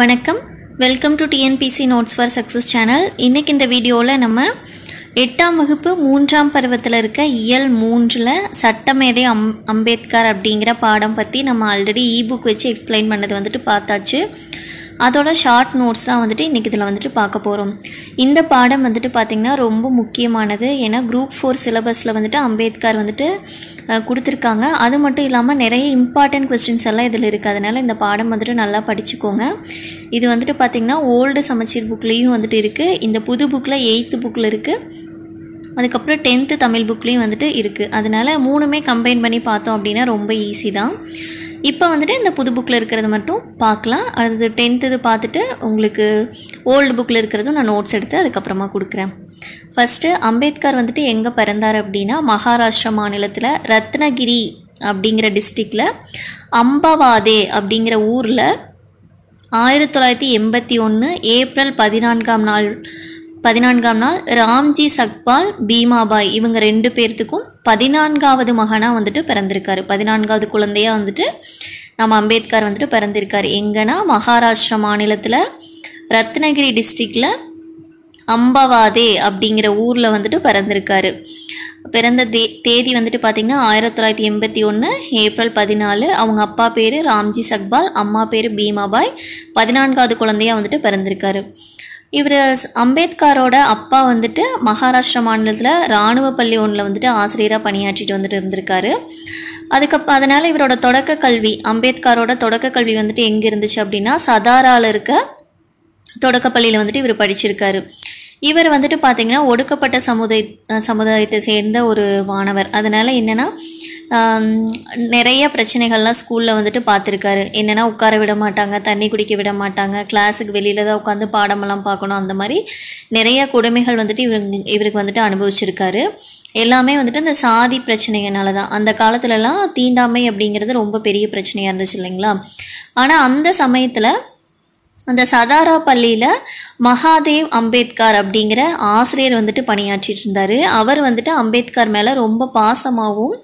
வணக்கம் welcome to TNPSC notes for success channel இன்றைக்கி இந்த வீடியோவில் நம்ம எட்டாம் வகுப்பு மூன்றாம் பருவத்தில் இருக்க இயல் மூன்றில் சட்டமேதை அம் அம்பேத்கர் அப்படிங்கிற பாடம் பற்றி நம்ம ஆல்ரெடி இ புக் வச்சு எக்ஸ்பிளைன் பண்ணது வந்துட்டு பார்த்தாச்சு அதோட ஷார்ட் நோட்ஸ் தான் வந்துட்டு இன்றைக்கி இதில் வந்துட்டு பார்க்க போகிறோம் இந்த பாடம் வந்துட்டு பார்த்திங்கன்னா ரொம்ப முக்கியமானது ஏன்னா குரூப் ஃபோர் சிலபஸில் வந்துட்டு அம்பேத்கர் வந்துட்டு கொடுத்துருக்காங்க அது மட்டும் இல்லாமல் நிறைய இம்பார்ட்டன்ட் கொஸ்டின்ஸ் எல்லாம் இதில் இருக்குது அதனால் இந்த பாடம் வந்துட்டு நல்லா படிச்சுக்கோங்க இது வந்துட்டு பார்த்திங்கன்னா ஓல்டு சமச்சீர் புக்லேயும் வந்துட்டு இருக்குது இந்த புது புக்கில் எயித்து புக்கில் இருக்குது அதுக்கப்புறம் டென்த்து தமிழ் புக்லேயும் வந்துட்டு இருக்குது அதனால் மூணுமே கம்பைன் பண்ணி பார்த்தோம் அப்படின்னா ரொம்ப ஈஸி தான் இப்போ வந்துட்டு இந்த புது புக்கில் இருக்கிறது மட்டும் பார்க்கலாம் அடுத்தது டென்த்து இது பார்த்துட்டு உங்களுக்கு ஓல்டு புக்கில் இருக்கிறதும் நான் நோட்ஸ் எடுத்து அதுக்கப்புறமா கொடுக்குறேன் ஃபஸ்ட்டு அம்பேத்கர் வந்துட்டு எங்கே பிறந்தார் அப்படின்னா மகாராஷ்டிரா மாநிலத்தில் ரத்னகிரி அப்படிங்கிற டிஸ்ட்ரிக்டில் அம்பவாதே அப்படிங்கிற ஊரில் ஆயிரத்தி தொள்ளாயிரத்தி எண்பத்தி ஒன்று ஏப்ரல் பதினான்காம் நாள் பதினான்காம் நாள் ராம்ஜி சக்பால் பீமாபாய் இவங்க ரெண்டு பேர்த்துக்கும் பதினான்காவது மகனாக வந்துட்டு பிறந்திருக்காரு பதினான்காவது குழந்தையாக வந்துட்டு நம்ம அம்பேத்கர் வந்துட்டு பிறந்திருக்கார் எங்கன்னா மகாராஷ்டிரா மாநிலத்தில் ரத்னகிரி டிஸ்ட்ரிக்டில் அம்பவாதே அப்படிங்கிற ஊரில் வந்துட்டு பிறந்திருக்காரு பிறந்த தே தேதி வந்துட்டு பார்த்திங்கன்னா ஆயிரத்தி தொள்ளாயிரத்தி எண்பத்தி ஒன்று ஏப்ரல் பதினாலு அவங்க அப்பா பேர் ராம்ஜி சக்பால் அம்மா பேர் பீமாபாய் பதினான்காவது குழந்தையாக வந்துட்டு பிறந்திருக்காரு இவர் அம்பேத்கரோட அப்பா வந்துட்டு மகாராஷ்டிரா மாநிலத்தில் இராணுவ பள்ளி ஒன்றில் வந்துட்டு ஆசிரியராக பணியாற்றிட்டு வந்துட்டு இருந்திருக்காரு அதுக்கப்புறம் அதனால் இவரோட தொடக்க கல்வி அம்பேத்கரோட தொடக்க கல்வி வந்துட்டு எங்கே இருந்துச்சு அப்படின்னா சதாராவில் இருக்க தொடக்கப்பள்ளியில் வந்துட்டு இவர் படிச்சிருக்காரு இவர் வந்துட்டு பார்த்தீங்கன்னா ஒடுக்கப்பட்ட சமுதாய சமுதாயத்தை சேர்ந்த ஒரு மாணவர் அதனால் என்னென்னா நிறைய பிரச்சனைகள்லாம் ஸ்கூலில் வந்துட்டு பார்த்துருக்காரு என்னென்னா உட்கார விட மாட்டாங்க தண்ணி குடிக்க விட மாட்டாங்க கிளாஸுக்கு வெளியில் தான் உட்காந்து பாடமெல்லாம் பார்க்கணும் அந்த மாதிரி நிறைய கொடுமைகள் வந்துட்டு இவரு இவருக்கு வந்துட்டு அனுபவிச்சிருக்காரு எல்லாமே வந்துட்டு அந்த சாதி பிரச்சனைகள்னால தான் அந்த காலத்துலலாம் தீண்டாமை அப்படிங்கிறது ரொம்ப பெரிய பிரச்சனையாக இருந்துச்சு இல்லைங்களா ஆனால் அந்த சமயத்தில் அந்த சதாரா பள்ளியில் மகாதேவ் அம்பேத்கர் அப்படிங்கிற ஆசிரியர் வந்துட்டு பணியாற்றிட்டு இருந்தார் அவர் வந்துட்டு அம்பேத்கர் மேலே ரொம்ப பாசமாகவும்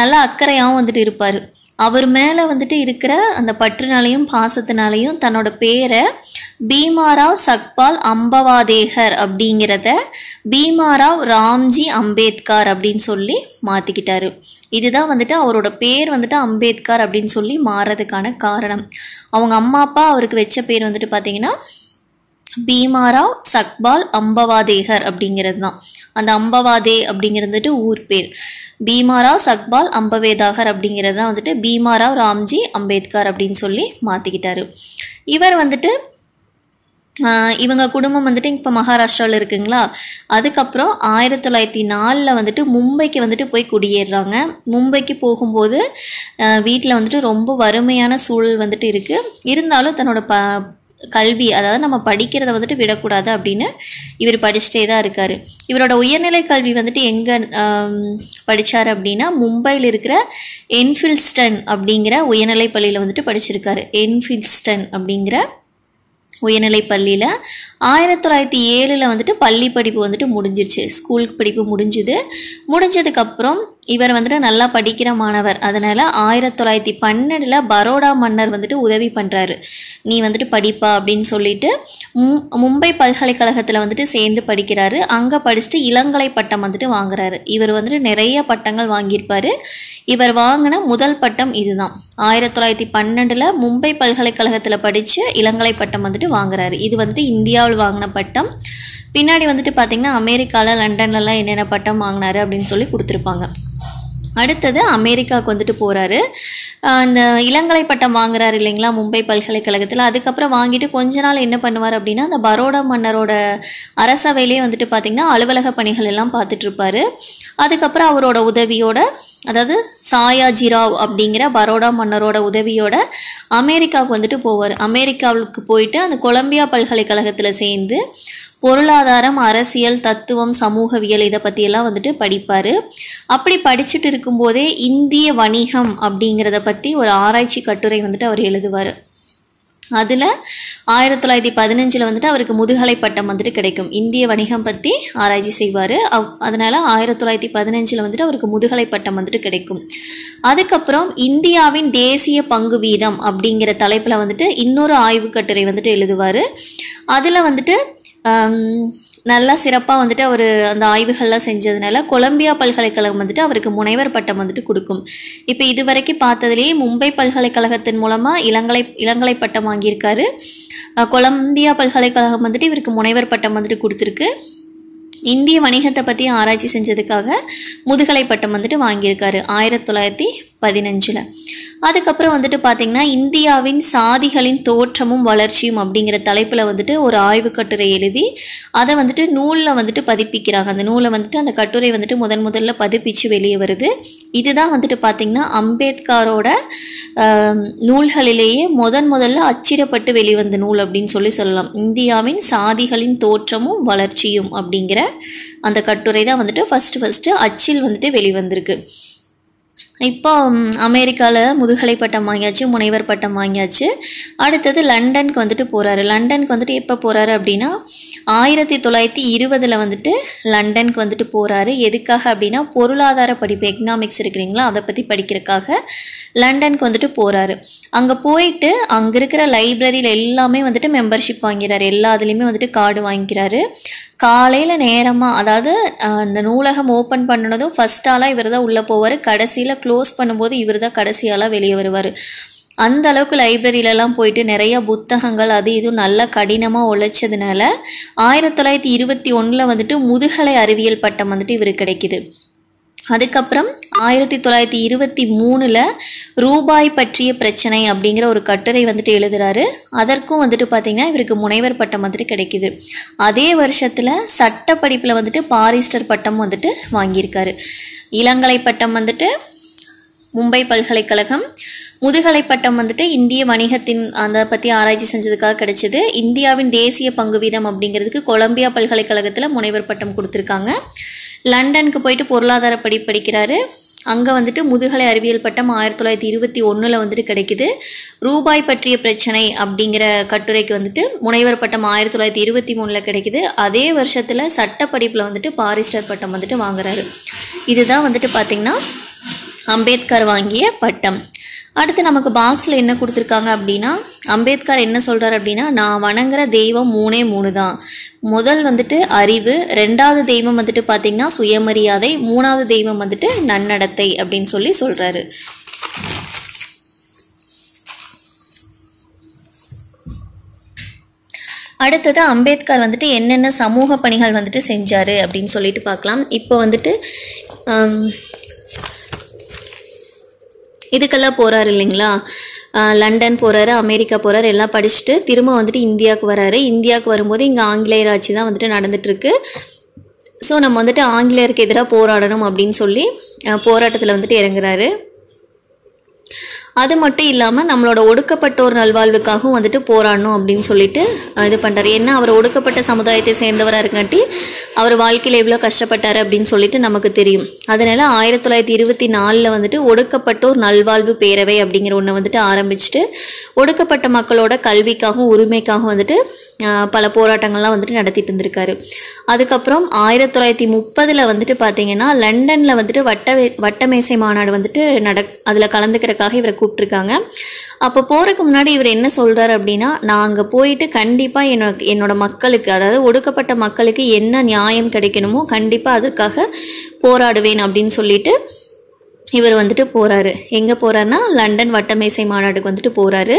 நல்ல அக்கறையாகவும் வந்துட்டு இருப்பார் அவர் மேலே வந்துட்டு இருக்கிற அந்த பற்றுனாலையும் பாசத்தினாலையும் தன்னோட பேரை பீமாராவ் சக்பால் அம்பவாதேகர் அப்படிங்கிறத பீமாராவ் ராம்ஜி அம்பேத்கர் அப்படின்னு சொல்லி மாற்றிக்கிட்டார் இதுதான் வந்துட்டு அவரோட பேர் வந்துட்டு அம்பேத்கர் அப்படின்னு சொல்லி மாறதுக்கான காரணம் அவங்க அம்மா அப்பா அவருக்கு வச்ச பேர் வந்துட்டு பார்த்திங்கன்னா பீமாரா சக்பால் அம்பவாதேகர் அப்படிங்கிறது தான் அந்த அம்பவாதே அப்படிங்கிறது ஊர் பேர் பீமாராவ் சக்பால் அம்பவேதாகர் அப்படிங்கிறது தான் வந்துட்டு பீமாராவ் ராம்ஜி அம்பேத்கர் அப்படின்னு சொல்லி மாற்றிக்கிட்டாரு இவர் வந்துட்டு இவங்க குடும்பம் வந்துட்டு இப்போ மகாராஷ்டிராவில் இருக்குங்களா அதுக்கப்புறம் ஆயிரத்தி தொள்ளாயிரத்தி நாலில் வந்துட்டு மும்பைக்கு வந்துட்டு போய் குடியேறுறாங்க மும்பைக்கு போகும்போது வீட்டில் வந்துட்டு ரொம்ப வறுமையான சூழல் வந்துட்டு இருக்குது இருந்தாலும் தன்னோட ப கல்வி அதாவது நம்ம படிக்கிறத வந்துட்டு விடக்கூடாது அப்படின்னு இவர் படிச்சுட்டே தான் இருக்கார் இவரோட உயர்நிலை கல்வி வந்துட்டு எங்கே படிச்சார் அப்படின்னா மும்பையில் இருக்கிற என்ஃபில்ஸ்டன் அப்படிங்கிற உயர்நிலை பள்ளியில் வந்துட்டு படிச்சிருக்காரு என்ஃபில்ஸ்டன் அப்படிங்கிற உயர்நிலை பள்ளியில் ஆயிரத்தி தொள்ளாயிரத்தி ஏழில் வந்துட்டு பள்ளி படிப்பு வந்துட்டு முடிஞ்சிருச்சு ஸ்கூல் படிப்பு முடிஞ்சுது முடிஞ்சதுக்கப்புறம் இவர் வந்துட்டு நல்லா படிக்கிற மாணவர் அதனால் ஆயிரத்தி தொள்ளாயிரத்தி பன்னெண்டில் பரோடா மன்னர் வந்துட்டு உதவி பண்ணுறாரு நீ வந்துட்டு படிப்பா அப்படின்னு சொல்லிட்டு மும்பை பல்கலைக்கழகத்தில் வந்துட்டு சேர்ந்து படிக்கிறாரு அங்கே படிச்சுட்டு இளங்கலை பட்டம் வந்துட்டு வாங்குறாரு இவர் வந்துட்டு நிறைய பட்டங்கள் வாங்கியிருப்பார் இவர் வாங்கின முதல் பட்டம் இதுதான் ஆயிரத்தி தொள்ளாயிரத்தி பன்னெண்டில் மும்பை பல்கலைக்கழகத்தில் படித்து இளங்கலை பட்டம் வந்துட்டு வந்துட்டு வாங்குறாரு இது வந்துட்டு இந்தியாவில் வாங்கின பட்டம் பின்னாடி வந்துட்டு பார்த்தீங்கன்னா அமெரிக்காவில் லண்டன்லலாம் என்னென்ன பட்டம் வாங்கினாரு அப்படின்னு சொல்லி கொடுத்துருப்பாங்க அடுத்தது அமெரிக்காவுக்கு வந்துட்டு போகிறாரு அந்த இளங்கலை பட்டம் வாங்குறாரு இல்லைங்களா மும்பை பல்கலைக்கழகத்தில் அதுக்கப்புறம் வாங்கிட்டு கொஞ்ச நாள் என்ன பண்ணுவார் அப்படின்னா அந்த பரோடா மன்னரோட அரசவையிலே வந்துட்டு பார்த்தீங்கன்னா அலுவலக பணிகள் எல்லாம் பார்த்துட்ருப்பாரு அதுக்கப்புறம் அவரோட உதவியோட அதாவது சாயாஜிராவ் அப்படிங்கிற பரோடா மன்னரோட உதவியோட அமெரிக்காவுக்கு வந்துட்டு போவார் அமெரிக்காவுக்கு போயிட்டு அந்த கொலம்பியா பல்கலைக்கழகத்தில் சேர்ந்து பொருளாதாரம் அரசியல் தத்துவம் சமூகவியல் இதை பற்றியெல்லாம் வந்துட்டு படிப்பார் அப்படி படிச்சுட்டு இருக்கும்போதே இந்திய வணிகம் அப்படிங்கிறத பற்றி ஒரு ஆராய்ச்சி கட்டுரை வந்துட்டு அவர் எழுதுவார் அதில் ஆயிரத்தி தொள்ளாயிரத்தி பதினஞ்சில் வந்துட்டு அவருக்கு முதுகலை பட்டம் வந்துட்டு கிடைக்கும் இந்திய வணிகம் பற்றி ஆராய்ச்சி செய்வார் அவ் அதனால் ஆயிரத்தி தொள்ளாயிரத்தி பதினஞ்சில் வந்துட்டு அவருக்கு முதுகலை பட்டம் வந்துட்டு கிடைக்கும் அதுக்கப்புறம் இந்தியாவின் தேசிய பங்கு வீதம் அப்படிங்கிற தலைப்பில் வந்துட்டு இன்னொரு ஆய்வு கட்டுரை வந்துட்டு எழுதுவார் அதில் வந்துட்டு நல்லா சிறப்பாக வந்துட்டு அவர் அந்த ஆய்வுகள்லாம் செஞ்சதுனால கொலம்பியா பல்கலைக்கழகம் வந்துட்டு அவருக்கு முனைவர் பட்டம் வந்துட்டு கொடுக்கும் இப்போ இது வரைக்கும் பார்த்ததுலேயே மும்பை பல்கலைக்கழகத்தின் மூலமாக இளங்கலை இளங்கலை பட்டம் வாங்கியிருக்காரு கொலம்பியா பல்கலைக்கழகம் வந்துட்டு இவருக்கு முனைவர் பட்டம் வந்துட்டு கொடுத்துருக்கு இந்திய வணிகத்தை பற்றி ஆராய்ச்சி செஞ்சதுக்காக முதுகலை பட்டம் வந்துட்டு வாங்கியிருக்காரு ஆயிரத்தி தொள்ளாயிரத்தி பதினஞ்சில் அதுக்கப்புறம் வந்துட்டு பார்த்திங்கன்னா இந்தியாவின் சாதிகளின் தோற்றமும் வளர்ச்சியும் அப்படிங்கிற தலைப்பில் வந்துட்டு ஒரு ஆய்வு கட்டுரை எழுதி அதை வந்துட்டு நூலில் வந்துட்டு பதிப்பிக்கிறாங்க அந்த நூலை வந்துட்டு அந்த கட்டுரை வந்துட்டு முதன் முதல்ல பதிப்பிச்சு வெளியே வருது இதுதான் வந்துட்டு பார்த்திங்கன்னா அம்பேத்கரோட நூல்களிலேயே முதன் முதல்ல அச்சிடப்பட்டு வெளிவந்த நூல் அப்படின்னு சொல்லி சொல்லலாம் இந்தியாவின் சாதிகளின் தோற்றமும் வளர்ச்சியும் அப்படிங்கிற அந்த கட்டுரை தான் வந்துட்டு ஃபஸ்ட்டு ஃபஸ்ட்டு அச்சில் வந்துட்டு வெளிவந்திருக்கு இப்போ அமெரிக்காவில் முதுகலை பட்டம் வாங்கியாச்சு முனைவர் பட்டம் வாங்கியாச்சு அடுத்தது லண்டனுக்கு வந்துட்டு போகிறாரு லண்டனுக்கு வந்துட்டு எப்போ போகிறாரு அப்படின்னா ஆயிரத்தி தொள்ளாயிரத்தி இருபதில் வந்துட்டு லண்டனுக்கு வந்துட்டு போகிறாரு எதுக்காக அப்படின்னா பொருளாதார படிப்பு எக்கனாமிக்ஸ் இருக்கிறீங்களா அதை பற்றி படிக்கிறதுக்காக லண்டனுக்கு வந்துட்டு போகிறாரு அங்கே போயிட்டு அங்கே இருக்கிற லைப்ரரியில் எல்லாமே வந்துட்டு மெம்பர்ஷிப் வாங்கிறாரு எல்லா வந்துட்டு கார்டு வாங்கிக்கிறாரு காலையில் நேரமாக அதாவது அந்த நூலகம் ஓப்பன் பண்ணினதும் ஃபஸ்ட்டாலாம் இவர் தான் உள்ளே போவார் கடைசியில் க்ளோஸ் பண்ணும்போது இவர் தான் கடைசியாலாக வெளியே வருவார் அந்த அளவுக்கு லைப்ரரியிலலாம் போயிட்டு நிறைய புத்தகங்கள் அது இதுவும் நல்லா கடினமாக உழைச்சதுனால ஆயிரத்தி தொள்ளாயிரத்தி இருபத்தி ஒன்றில் வந்துட்டு முதுகலை அறிவியல் பட்டம் வந்துட்டு இவர் கிடைக்கிது அதுக்கப்புறம் ஆயிரத்தி தொள்ளாயிரத்தி இருபத்தி மூணில் ரூபாய் பற்றிய பிரச்சனை அப்படிங்கிற ஒரு கட்டுரை வந்துட்டு எழுதுகிறாரு அதற்கும் வந்துட்டு பார்த்திங்கன்னா இவருக்கு முனைவர் பட்டம் வந்துட்டு கிடைக்கிது அதே வருஷத்தில் சட்ட படிப்பில் வந்துட்டு பாரிஸ்டர் பட்டம் வந்துட்டு வாங்கியிருக்காரு இளங்கலை பட்டம் வந்துட்டு மும்பை பல்கலைக்கழகம் முதுகலை பட்டம் வந்துட்டு இந்திய வணிகத்தின் அந்த பற்றி ஆராய்ச்சி செஞ்சதுக்காக கிடைச்சிது இந்தியாவின் தேசிய பங்கு வீதம் அப்படிங்கிறதுக்கு கொலம்பியா பல்கலைக்கழகத்தில் முனைவர் பட்டம் கொடுத்துருக்காங்க லண்டனுக்கு போயிட்டு பொருளாதார படி படிக்கிறாரு அங்கே வந்துட்டு முதுகலை அறிவியல் பட்டம் ஆயிரத்தி தொள்ளாயிரத்தி இருபத்தி ஒன்றில் வந்துட்டு கிடைக்குது ரூபாய் பற்றிய பிரச்சனை அப்படிங்கிற கட்டுரைக்கு வந்துட்டு முனைவர் பட்டம் ஆயிரத்தி தொள்ளாயிரத்தி இருபத்தி மூணில் கிடைக்குது அதே வருஷத்தில் சட்ட படிப்பில் வந்துட்டு பாரிஸ்டர் பட்டம் வந்துட்டு வாங்குறாரு இதுதான் வந்துட்டு பார்த்திங்கன்னா அம்பேத்கர் வாங்கிய பட்டம் அடுத்து நமக்கு பாக்ஸில் என்ன கொடுத்துருக்காங்க அப்படின்னா அம்பேத்கர் என்ன சொல்கிறார் அப்படின்னா நான் வணங்குற தெய்வம் மூணே மூணு தான் முதல் வந்துட்டு அறிவு ரெண்டாவது தெய்வம் வந்துட்டு பார்த்திங்கன்னா சுயமரியாதை மூணாவது தெய்வம் வந்துட்டு நன்னடத்தை அப்படின்னு சொல்லி சொல்கிறாரு அடுத்தது அம்பேத்கர் வந்துட்டு என்னென்ன சமூக பணிகள் வந்துட்டு செஞ்சார் அப்படின்னு சொல்லிட்டு பார்க்கலாம் இப்போ வந்துட்டு இதுக்கெல்லாம் போகிறாரு இல்லைங்களா லண்டன் போகிறாரு அமெரிக்கா போகிறாரு எல்லாம் படிச்சுட்டு திரும்ப வந்துட்டு இந்தியாவுக்கு வராரு இந்தியாவுக்கு வரும்போது இங்கே ஆங்கிலேயர் ஆட்சி தான் வந்துட்டு நடந்துட்டுருக்கு ஸோ நம்ம வந்துட்டு ஆங்கிலேயருக்கு எதிராக போராடணும் அப்படின்னு சொல்லி போராட்டத்தில் வந்துட்டு இறங்குறாரு அது மட்டும் இல்லாமல் நம்மளோட ஒடுக்கப்பட்டோர் நல்வாழ்வுக்காகவும் வந்துட்டு போராடணும் அப்படின்னு சொல்லிட்டு இது பண்ணுறாரு ஏன்னா அவர் ஒடுக்கப்பட்ட சமுதாயத்தை சேர்ந்தவராக இருக்காட்டி அவர் வாழ்க்கையில் எவ்வளோ கஷ்டப்பட்டார் அப்படின்னு சொல்லிட்டு நமக்கு தெரியும் அதனால் ஆயிரத்தி தொள்ளாயிரத்தி இருபத்தி நாலில் வந்துட்டு ஒடுக்கப்பட்டோர் நல்வாழ்வு பேரவை அப்படிங்கிற ஒன்று வந்துட்டு ஆரம்பிச்சுட்டு ஒடுக்கப்பட்ட மக்களோட கல்விக்காகவும் உரிமைக்காகவும் வந்துட்டு பல போராட்டங்கள்லாம் வந்துட்டு நடத்திட்டு இருந்திருக்காரு அதுக்கப்புறம் ஆயிரத்தி தொள்ளாயிரத்தி முப்பதில் வந்துட்டு பார்த்தீங்கன்னா லண்டனில் வந்துட்டு வட்ட வட்டமேசை மாநாடு வந்துட்டு நட அதில் கலந்துக்கிறக்காக இவரை கூப்பிட்ருக்காங்க அப்போ போகிறதுக்கு முன்னாடி இவர் என்ன சொல்கிறார் அப்படின்னா நான் அங்கே போயிட்டு கண்டிப்பாக என்னோட என்னோட மக்களுக்கு அதாவது ஒடுக்கப்பட்ட மக்களுக்கு என்ன நியாயம் கிடைக்கணுமோ கண்டிப்பாக அதுக்காக போராடுவேன் அப்படின்னு சொல்லிட்டு இவர் வந்துட்டு போகிறாரு எங்கே போகிறாருன்னா லண்டன் வட்டமேசை மாநாடுக்கு வந்துட்டு போகிறாரு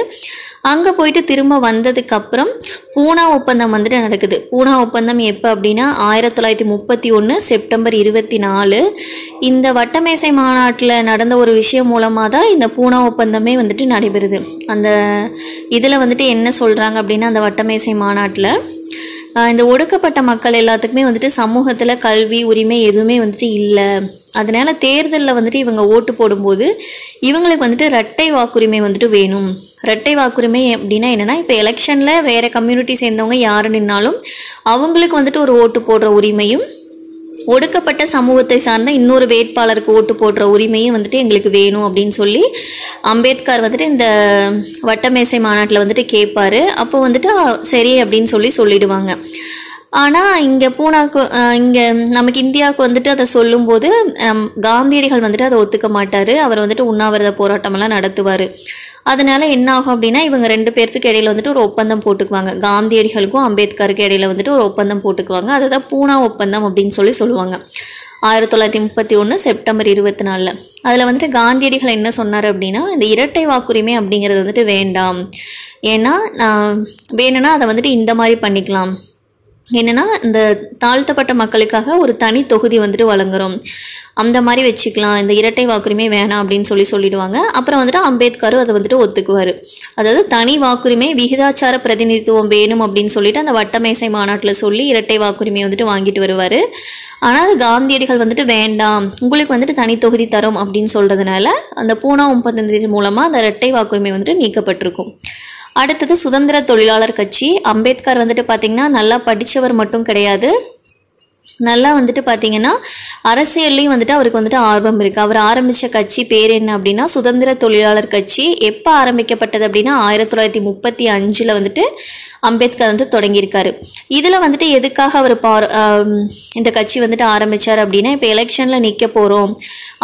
அங்கே போயிட்டு திரும்ப வந்ததுக்கப்புறம் பூனா ஒப்பந்தம் வந்துட்டு நடக்குது பூனா ஒப்பந்தம் எப்போ அப்படின்னா ஆயிரத்தி தொள்ளாயிரத்தி முப்பத்தி ஒன்று செப்டம்பர் இருபத்தி நாலு இந்த வட்டமேசை மாநாட்டில் நடந்த ஒரு விஷயம் மூலமாக தான் இந்த பூனா ஒப்பந்தமே வந்துட்டு நடைபெறுது அந்த இதில் வந்துட்டு என்ன சொல்கிறாங்க அப்படின்னா அந்த வட்டமேசை மாநாட்டில் இந்த ஒடுக்கப்பட்ட மக்கள் எல்லாத்துக்குமே வந்துட்டு சமூகத்தில் கல்வி உரிமை எதுவுமே வந்துட்டு இல்லை அதனால் தேர்தலில் வந்துட்டு இவங்க ஓட்டு போடும்போது இவங்களுக்கு வந்துட்டு ரட்டை வாக்குரிமை வந்துட்டு வேணும் ரட்டை வாக்குரிமை அப்படின்னா என்னென்னா இப்போ எலெக்ஷனில் வேறு கம்யூனிட்டி சேர்ந்தவங்க யார் நின்னாலும் அவங்களுக்கு வந்துட்டு ஒரு ஓட்டு போடுற உரிமையும் ஒடுக்கப்பட்ட சமூகத்தை சார்ந்த இன்னொரு வேட்பாளருக்கு ஓட்டு போடுற உரிமையும் வந்துட்டு எங்களுக்கு வேணும் அப்படின்னு சொல்லி அம்பேத்கர் வந்துட்டு இந்த வட்டமேசை மாநாட்டில் வந்துட்டு கேட்பாரு அப்போ வந்துட்டு சரி அப்படின்னு சொல்லி சொல்லிடுவாங்க ஆனால் இங்கே பூனாக்கு இங்கே நமக்கு இந்தியாவுக்கு வந்துட்டு அதை சொல்லும்போது காந்தியடிகள் வந்துட்டு அதை ஒத்துக்க மாட்டார் அவர் வந்துட்டு உண்ணாவிரத போராட்டமெல்லாம் நடத்துவார் அதனால என்ன ஆகும் அப்படின்னா இவங்க ரெண்டு பேர்த்துக்கு இடையில வந்துட்டு ஒரு ஒப்பந்தம் போட்டுக்குவாங்க காந்தியடிகளுக்கும் அம்பேத்கருக்கு இடையில வந்துட்டு ஒரு ஒப்பந்தம் போட்டுக்குவாங்க அதுதான் பூனா ஒப்பந்தம் அப்படின்னு சொல்லி சொல்லுவாங்க ஆயிரத்தி தொள்ளாயிரத்தி முப்பத்தி ஒன்று செப்டம்பர் இருபத்தி நாலில் அதில் வந்துட்டு காந்தியடிகள் என்ன சொன்னார் அப்படின்னா இந்த இரட்டை வாக்குரிமை அப்படிங்கிறது வந்துட்டு வேண்டாம் ஏன்னா வேணும்னா அதை வந்துட்டு இந்த மாதிரி பண்ணிக்கலாம் என்னென்னா இந்த தாழ்த்தப்பட்ட மக்களுக்காக ஒரு தனி தொகுதி வந்துட்டு வழங்குறோம் அந்த மாதிரி வச்சுக்கலாம் இந்த இரட்டை வாக்குரிமை வேணாம் அப்படின்னு சொல்லி சொல்லிடுவாங்க அப்புறம் வந்துட்டு அம்பேத்கரும் அதை வந்துட்டு ஒத்துக்குவார் அதாவது தனி வாக்குரிமை விகிதாச்சார பிரதிநிதித்துவம் வேணும் அப்படின்னு சொல்லிட்டு அந்த வட்டமேசை மாநாட்டில் சொல்லி இரட்டை வாக்குரிமை வந்துட்டு வாங்கிட்டு வருவார் ஆனால் அது காந்தியடிகள் வந்துட்டு வேண்டாம் உங்களுக்கு வந்துட்டு தனி தொகுதி தரும் அப்படின்னு சொல்கிறதுனால அந்த பூனா ஒம்பத்தஞ்சு மூலமாக அந்த இரட்டை வாக்குரிமை வந்துட்டு நீக்கப்பட்டிருக்கும் அடுத்தது சுதந்திர தொழிலாளர் கட்சி அம்பேத்கர் வந்துட்டு பார்த்தீங்கன்னா நல்லா படித்தவர் மட்டும் கிடையாது நல்லா வந்துட்டு பார்த்தீங்கன்னா அரசியல்லையும் வந்துட்டு அவருக்கு வந்துட்டு ஆர்வம் இருக்குது அவர் ஆரம்பித்த கட்சி பேர் என்ன அப்படின்னா சுதந்திர தொழிலாளர் கட்சி எப்போ ஆரம்பிக்கப்பட்டது அப்படின்னா ஆயிரத்தி தொள்ளாயிரத்தி முப்பத்தி அஞ்சில் வந்துட்டு அம்பேத்கர் வந்து தொடங்கியிருக்காரு இதில் வந்துட்டு எதுக்காக அவர் பா இந்த கட்சி வந்துட்டு ஆரம்பித்தார் அப்படின்னா இப்போ எலெக்ஷனில் நிற்க போகிறோம்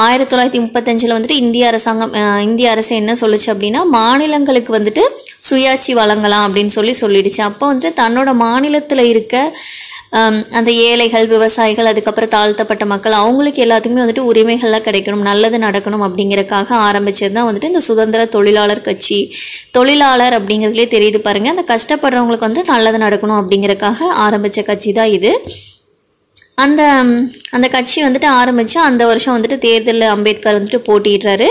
ஆயிரத்தி தொள்ளாயிரத்தி முப்பத்தஞ்சில் வந்துட்டு இந்திய அரசாங்கம் இந்திய அரசு என்ன சொல்லுச்சு அப்படின்னா மாநிலங்களுக்கு வந்துட்டு சுயாட்சி வழங்கலாம் அப்படின்னு சொல்லி சொல்லிடுச்சு அப்போ வந்துட்டு தன்னோட மாநிலத்தில் இருக்க அந்த ஏழைகள் விவசாயிகள் அதுக்கப்புறம் தாழ்த்தப்பட்ட மக்கள் அவங்களுக்கு எல்லாத்துக்குமே வந்துட்டு உரிமைகள்லாம் கிடைக்கணும் நல்லது நடக்கணும் அப்படிங்கிறக்காக ஆரம்பித்தது தான் வந்துட்டு இந்த சுதந்திர தொழிலாளர் கட்சி தொழிலாளர் அப்படிங்கிறதுலே தெரியுது பாருங்கள் அந்த கஷ்டப்படுறவங்களுக்கு வந்துட்டு நல்லது நடக்கணும் அப்படிங்கிறக்காக ஆரம்பித்த கட்சி தான் இது அந்த அந்த கட்சி வந்துட்டு ஆரம்பித்து அந்த வருஷம் வந்துட்டு தேர்தலில் அம்பேத்கர் வந்துட்டு போட்டிடுறாரு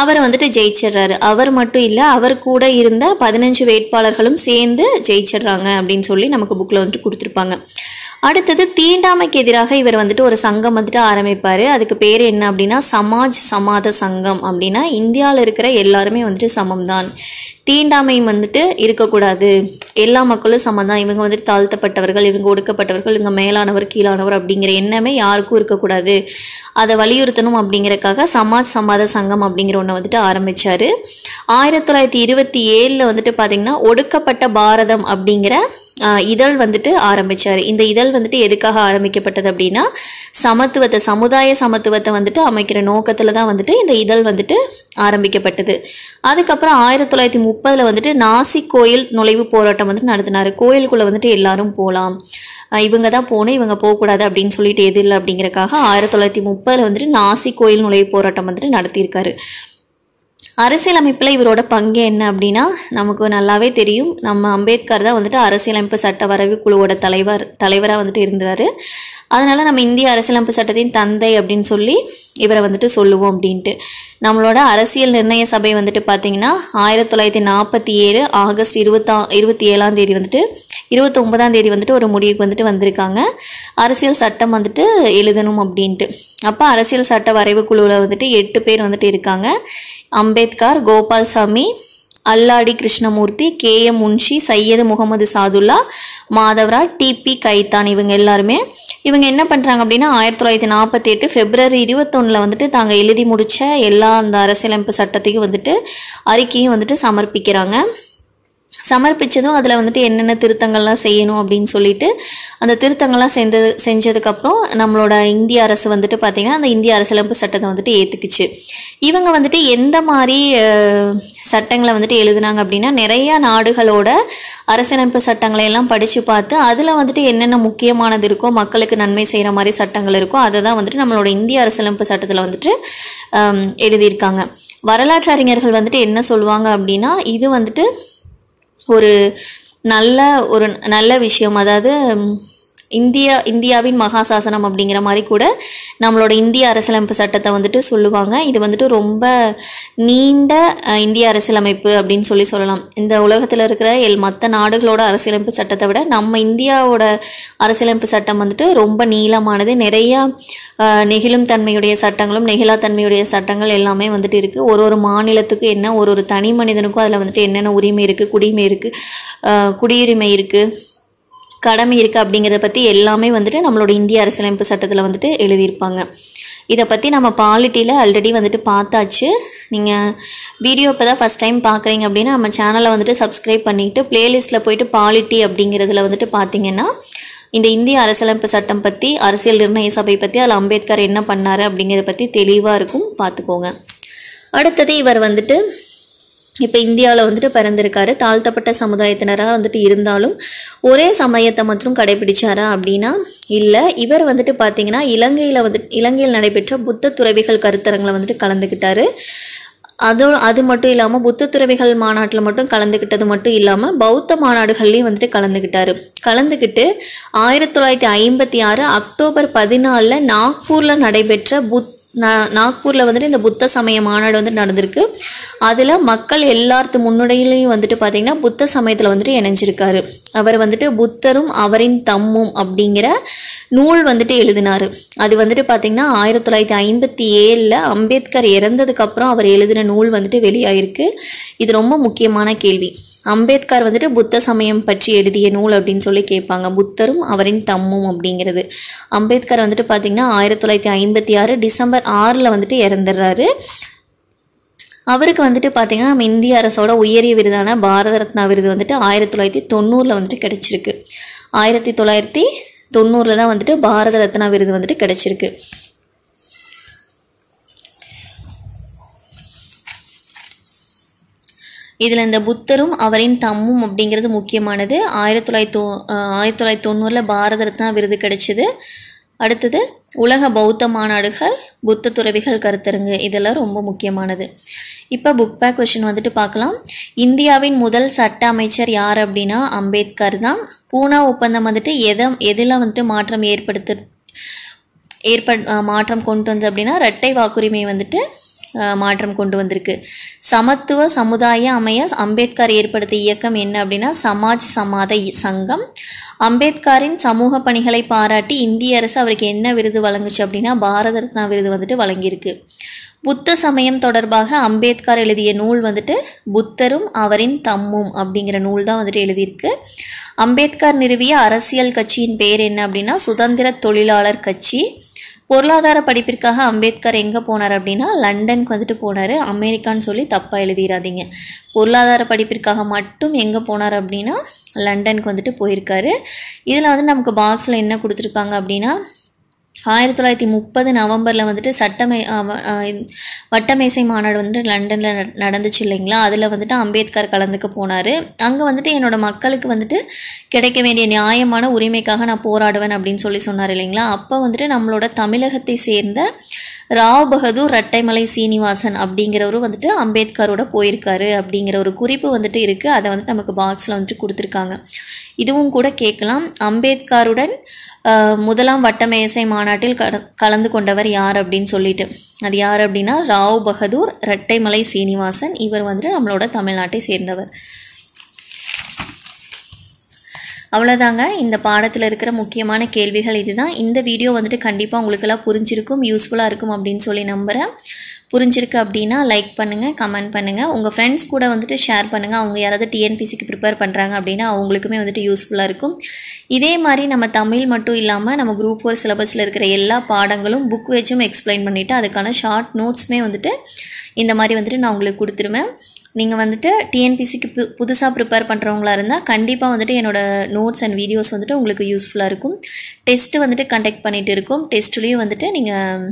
அவர் வந்துட்டு ஜெயிச்சிடுறாரு அவர் மட்டும் இல்லை அவர் கூட இருந்த பதினஞ்சு வேட்பாளர்களும் சேர்ந்து ஜெயிச்சிடுறாங்க அப்படின்னு சொல்லி நமக்கு புக்கில் வந்துட்டு கொடுத்துருப்பாங்க அடுத்தது தீண்டாமைக்கு எதிராக இவர் வந்துட்டு ஒரு சங்கம் வந்துட்டு ஆரம்பிப்பார் அதுக்கு பேர் என்ன அப்படின்னா சமாஜ் சமாத சங்கம் அப்படின்னா இந்தியாவில் இருக்கிற எல்லாருமே வந்துட்டு சமம் தான் தீண்டாமை வந்துட்டு இருக்கக்கூடாது எல்லா மக்களும் சமந்தான் இவங்க வந்துட்டு தாழ்த்தப்பட்டவர்கள் இவங்க ஒடுக்கப்பட்டவர்கள் இவங்க மேலானவர் கீழானவர் அப்படிங்கிற எண்ணமே யாருக்கும் இருக்கக்கூடாது அதை வலியுறுத்தணும் அப்படிங்கிறக்காக சமாஜ் சமாத சங்கம் அப்படிங்கிற ஒன்று வந்துட்டு ஆரம்பித்தார் ஆயிரத்தி தொள்ளாயிரத்தி இருபத்தி ஏழில் வந்துட்டு பார்த்திங்கன்னா ஒடுக்கப்பட்ட பாரதம் அப்படிங்கிற இதழ் வந்துட்டு ஆரம்பித்தார் இந்த இதழ் வந்துட்டு எதுக்காக ஆரம்பிக்கப்பட்டது அப்படின்னா சமத்துவத்தை சமுதாய சமத்துவத்தை வந்துட்டு அமைக்கிற நோக்கத்தில் தான் வந்துட்டு இந்த இதழ் வந்துட்டு ஆரம்பிக்கப்பட்டது அதுக்கப்புறம் ஆயிரத்தி தொள்ளாயிரத்தி முப்பதில் வந்துட்டு நாசிக் கோயில் நுழைவு போராட்டம் வந்துட்டு நடத்தினார் கோயிலுக்குள்ளே வந்துட்டு எல்லாரும் போகலாம் இவங்க தான் போகணும் இவங்க போகக்கூடாது அப்படின்னு சொல்லிட்டு எதிரில் அப்படிங்கிறக்காக ஆயிரத்தி தொள்ளாயிரத்தி முப்பதில் வந்துட்டு நாசிக் கோயில் நுழைவு போராட்டம் வந்துட்டு நடத்தியிருக்காரு அரசியலமைப்பில் இவரோட பங்கு என்ன அப்படின்னா நமக்கு நல்லாவே தெரியும் நம்ம அம்பேத்கர் தான் வந்துட்டு அரசியலமைப்பு சட்ட வரைவு குழுவோட தலைவர் தலைவராக வந்துட்டு இருந்தார் அதனால் நம்ம இந்திய அரசியலமைப்பு சட்டத்தின் தந்தை அப்படின்னு சொல்லி இவரை வந்துட்டு சொல்லுவோம் அப்படின்ட்டு நம்மளோட அரசியல் நிர்ணய சபை வந்துட்டு பார்த்திங்கன்னா ஆயிரத்தி தொள்ளாயிரத்தி நாற்பத்தி ஏழு ஆகஸ்ட் இருபத்தா இருபத்தி ஏழாம் தேதி வந்துட்டு இருபத்தி ஒன்பதாம் தேதி வந்துட்டு ஒரு முடிவுக்கு வந்துட்டு வந்திருக்காங்க அரசியல் சட்டம் வந்துட்டு எழுதணும் அப்படின்ட்டு அப்போ அரசியல் சட்ட வரைவு குழுவில் வந்துட்டு எட்டு பேர் வந்துட்டு இருக்காங்க Ambedkar Gopalaswami Alladi Krishnamurthy K M Munshi Syed Mohammad Saadullah Madhavrao D P Khaitan இவங்க எல்லாருமே இவங்க என்ன பண்ணுறாங்க அப்படின்னா ஆயிரத்தி தொள்ளாயிரத்தி நாற்பத்தி எட்டு பிப்ரவரி இருபத்தொன்னில் வந்துட்டு தாங்க எழுதி முடித்த எல்லா அந்த அரசியலமைப்பு சட்டத்தையும் வந்துட்டு அறிக்கையும் வந்துட்டு சமர்ப்பிக்கிறாங்க சமர்ப்பித்ததும் அதில் வந்துட்டு என்னென்ன திருத்தங்கள்லாம் செய்யணும் அப்படின்னு சொல்லிட்டு அந்த திருத்தங்கள்லாம் செஞ்சது செஞ்சதுக்கப்புறம் நம்மளோட இந்திய அரசு வந்துட்டு பார்த்திங்கன்னா அந்த இந்திய அரசியலமைப்பு சட்டத்தை வந்துட்டு ஏற்றுக்குச்சு இவங்க வந்துட்டு எந்த மாதிரி சட்டங்களை வந்துட்டு எழுதுனாங்க அப்படின்னா நிறைய நாடுகளோட அரசியலமைப்பு சட்டங்களை எல்லாம் படித்து பார்த்து அதில் வந்துட்டு என்னென்ன முக்கியமானது இருக்கோ மக்களுக்கு நன்மை செய்கிற மாதிரி சட்டங்கள் இருக்கோ அதை தான் வந்துட்டு நம்மளோட இந்திய அரசியலமைப்பு சட்டத்தில் வந்துட்டு எழுதியிருக்காங்க வரலாற்று அறிஞர்கள் வந்துட்டு என்ன சொல்லுவாங்க அப்படின்னா இது வந்துட்டு ஒரு நல்ல ஒரு நல்ல விஷயம் அதாவது இந்தியா இந்தியாவின் மகாசாசனம் அப்படிங்கிற மாதிரி கூட நம்மளோட இந்திய அரசியலமைப்பு சட்டத்தை வந்துட்டு சொல்லுவாங்க இது வந்துட்டு ரொம்ப நீண்ட இந்திய அரசியலமைப்பு அப்படின்னு சொல்லி சொல்லலாம் இந்த உலகத்தில் இருக்கிற எல் மற்ற நாடுகளோட அரசியலமைப்பு சட்டத்தை விட நம்ம இந்தியாவோட அரசியலமைப்பு சட்டம் வந்துட்டு ரொம்ப நீளமானது நிறையா நெகிழும் தன்மையுடைய சட்டங்களும் நெகிழா தன்மையுடைய சட்டங்கள் எல்லாமே வந்துட்டு இருக்குது ஒரு ஒரு மாநிலத்துக்கு என்ன ஒரு ஒரு தனி மனிதனுக்கும் அதில் வந்துட்டு என்னென்ன உரிமை இருக்குது குடிமை இருக்குது குடியுரிமை இருக்குது கடமை இருக்குது அப்படிங்கிறத பற்றி எல்லாமே வந்துட்டு நம்மளோட இந்திய அரசியலமைப்பு சட்டத்தில் வந்துட்டு எழுதியிருப்பாங்க இதை பற்றி நம்ம பாலிட்டியில் ஆல்ரெடி வந்துட்டு பார்த்தாச்சு நீங்கள் வீடியோ இப்போ தான் ஃபஸ்ட் டைம் பார்க்குறீங்க அப்படின்னா நம்ம சேனலை வந்துட்டு சப்ஸ்கிரைப் பண்ணிக்கிட்டு ப்ளேலிஸ்ட்டில் போயிட்டு பாலிட்டி அப்படிங்கிறதுல வந்துட்டு பார்த்தீங்கன்னா இந்த இந்திய அரசியலமைப்பு சட்டம் பற்றி அரசியல் நிர்ணய சபை பற்றி அதில் அம்பேத்கர் என்ன பண்ணார் அப்படிங்கிறத பற்றி தெளிவாக இருக்கும் பார்த்துக்கோங்க அடுத்தது இவர் வந்துட்டு இப்போ இந்தியாவில் வந்துட்டு பிறந்திருக்காரு தாழ்த்தப்பட்ட சமுதாயத்தினராக வந்துட்டு இருந்தாலும் ஒரே சமயத்தை மட்டும் கடைபிடிச்சாரா அப்படின்னா இல்லை இவர் வந்துட்டு பார்த்தீங்கன்னா இலங்கையில் வந்துட்டு இலங்கையில் நடைபெற்ற புத்த துறவிகள் கருத்தரங்களை வந்துட்டு கலந்துக்கிட்டாரு அதோ அது மட்டும் இல்லாமல் புத்த துறவிகள் மாநாட்டில் மட்டும் கலந்துக்கிட்டது மட்டும் இல்லாமல் பௌத்த மாநாடுகள்லையும் வந்துட்டு கலந்துக்கிட்டாரு கலந்துக்கிட்டு ஆயிரத்தி தொள்ளாயிரத்தி ஐம்பத்தி ஆறு அக்டோபர் பதினாலில் நாக்பூரில் நடைபெற்ற புத்த நான் நாக்பூரில் வந்துட்டு இந்த புத்த சமய மாநாடு வந்துட்டு நடந்திருக்கு அதில் மக்கள் எல்லாத்து முன்னுடையிலையும் வந்துட்டு பார்த்திங்கன்னா புத்த சமயத்தில் வந்துட்டு இணைஞ்சிருக்காரு அவர் வந்துட்டு புத்தரும் அவரின் தம்மும் அப்படிங்கிற நூல் வந்துட்டு எழுதினார் அது வந்துட்டு பார்த்திங்கன்னா ஆயிரத்தி தொள்ளாயிரத்தி ஐம்பத்தி ஏழில் அம்பேத்கர் இறந்ததுக்கப்புறம் அவர் எழுதின நூல் வந்துட்டு வெளியாகிருக்கு இது ரொம்ப முக்கியமான கேள்வி அம்பேத்கர் வந்துட்டு புத்த சமயம் பற்றி எழுதிய நூல் அப்படின்னு சொல்லி கேட்பாங்க புத்தரும் அவரின் தம்மும் அப்படிங்கிறது அம்பேத்கர் வந்துட்டு பார்த்திங்கன்னா ஆயிரத்தி தொள்ளாயிரத்தி ஐம்பத்தி ஆறு டிசம்பர் ஆறில் வந்துட்டு இறந்துடுறாரு அவருக்கு வந்துட்டு பார்த்திங்கன்னா நம்ம இந்திய அரசோட உயரிய விருதான பாரத ரத்னா விருது வந்துட்டு ஆயிரத்தி தொள்ளாயிரத்தி தொண்ணூறில் வந்துட்டு கிடச்சிருக்கு ஆயிரத்தி தொள்ளாயிரத்தி தொண்ணூறில் தான் வந்துட்டு பாரத ரத்னா விருது வந்துட்டு கிடச்சிருக்கு இதில் இந்த புத்தரும் அவரின் தம்மும் அப்படிங்கிறது முக்கியமானது ஆயிரத்தி தொள்ளாயிரத்தி ஆயிரத்தி தொள்ளாயிரத்தி தொண்ணூறில் பாரத ரத்னா விருது கிடைச்சிது அடுத்தது உலக பௌத்த மாநாடுகள் புத்த துறவிகள் கருத்தரங்கு இதெல்லாம் ரொம்ப முக்கியமானது இப்போ புக் பேக் கொஷின் வந்துட்டு பார்க்கலாம் இந்தியாவின் முதல் சட்ட அமைச்சர் யார் அப்படின்னா அம்பேத்கர் தான் பூனா ஒப்பந்தம் வந்துட்டு எதை எதில் வந்துட்டு மாற்றம் ஏற்படுத்து ஏற்பட் மாற்றம் கொண்டு வந்து அப்படின்னா இரட்டை வாக்குரிமை வந்துட்டு மாற்றம் கொண்டு வந்திருக்கு சமத்துவ சமுதாய அமைய அம்பேத்கர் ஏற்படுத்திய இயக்கம் என்ன அப்படின்னா சமாஜ் சமாத சங்கம் அம்பேத்கரின் சமூக பணிகளை பாராட்டி இந்திய அரசு அவருக்கு என்ன விருது வழங்குச்சு அப்படின்னா பாரத ரத்னா விருது வந்துட்டு வழங்கியிருக்கு புத்த சமயம் தொடர்பாக அம்பேத்கர் எழுதிய நூல் வந்துட்டு புத்தரும் அவரின் தம்மும் அப்படிங்கிற நூல் தான் வந்துட்டு எழுதியிருக்கு அம்பேத்கர் நிறுவிய அரசியல் கட்சியின் பேர் என்ன அப்படின்னா சுதந்திர தொழிலாளர் கட்சி பொருளாதார படிப்பிற்காக அம்பேத்கர் எங்கே போனார் அப்படின்னா லண்டனுக்கு வந்துட்டு போனார் அமெரிக்கான்னு சொல்லி தப்பாக எழுதிடாதீங்க பொருளாதார படிப்பிற்காக மட்டும் எங்கே போனார் அப்படின்னா லண்டனுக்கு வந்துட்டு போயிருக்காரு இதில் வந்து நமக்கு பாக்ஸில் என்ன கொடுத்துருப்பாங்க அப்படின்னா ஆயிரத்தி தொள்ளாயிரத்தி முப்பது நவம்பரில் வந்துட்டு சட்டமே வட்டமேசை மாநாடு வந்துட்டு லண்டனில் நடந்துச்சு இல்லைங்களா அதில் வந்துட்டு அம்பேத்கர் கலந்துக்க போனார் அங்கே வந்துட்டு என்னோடய மக்களுக்கு வந்துட்டு கிடைக்க வேண்டிய நியாயமான உரிமைக்காக நான் போராடுவேன் அப்படின்னு சொல்லி சொன்னார் இல்லைங்களா அப்போ வந்துட்டு நம்மளோட தமிழகத்தை சேர்ந்த ராவ் பகதூர் ரட்டைமலை சீனிவாசன் அப்படிங்கிறவரும் வந்துட்டு அம்பேத்கரோட போயிருக்காரு அப்படிங்கிற ஒரு குறிப்பு வந்துட்டு இருக்குது அதை வந்துட்டு நமக்கு பாக்ஸில் வந்துட்டு கொடுத்துருக்காங்க இதுவும் கூட கேட்கலாம் அம்பேத்கருடன் முதலாம் வட்டமேசை மாநாட்டில் கலந்து கொண்டவர் யார் அப்படின்னு சொல்லிட்டு அது யார் அப்படின்னா ராவ் பகதூர் ரட்டைமலை சீனிவாசன் இவர் வந்துட்டு நம்மளோட தமிழ்நாட்டை சேர்ந்தவர் அவ்வளோதாங்க இந்த பாடத்தில் இருக்கிற முக்கியமான கேள்விகள் இதுதான் இந்த வீடியோ வந்துட்டு கண்டிப்பாக உங்களுக்கெல்லாம் புரிஞ்சிருக்கும் யூஸ்ஃபுல்லாக இருக்கும் அப்படின்னு சொல்லி நம்புகிறேன் புரிஞ்சிருக்கு அப்படின்னா லைக் பண்ணுங்கள் கமெண்ட் பண்ணுங்கள் உங்கள் ஃப்ரெண்ட்ஸ் கூட வந்துட்டு ஷேர் பண்ணுங்கள் அவங்க யாராவது டிஎன்பிசிக்கு ப்ரிப்பேர் பண்ணுறாங்க அப்படின்னா அவங்களுக்குமே வந்துட்டு யூஸ்ஃபுல்லாக இருக்கும் இதே மாதிரி நம்ம தமிழ் மட்டும் இல்லாமல் நம்ம குரூப் ஃபோர் சிலபஸில் இருக்கிற எல்லா பாடங்களும் புக் வச்சும் எக்ஸ்பிளைன் பண்ணிவிட்டு அதுக்கான ஷார்ட் நோட்ஸுமே வந்துட்டு இந்த மாதிரி வந்துட்டு நான் உங்களுக்கு கொடுத்துருவேன் நீங்கள் வந்துட்டு டிஎன்பிசிக்கு பு புதுசாக ப்ரிப்பேர் பண்ணுறவங்களா இருந்தால் கண்டிப்பாக வந்துட்டு என்னோடய நோட்ஸ் அண்ட் வீடியோஸ் வந்துட்டு உங்களுக்கு யூஸ்ஃபுல்லாக இருக்கும் டெஸ்ட்டு வந்துட்டு கண்டக்ட் பண்ணிகிட்டு இருக்கோம் டெஸ்ட்லேயும் வந்துட்டு நீங்கள்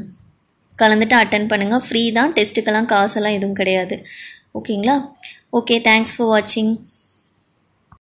கலந்துட்டு அட்டன் பண்ணுங்கள் ஃப்ரீ தான் டெஸ்ட்டுக்கெல்லாம் காசெல்லாம் எதுவும் கிடையாது ஓகேங்களா ஓகே தேங்க்ஸ் ஃபார் வாட்சிங்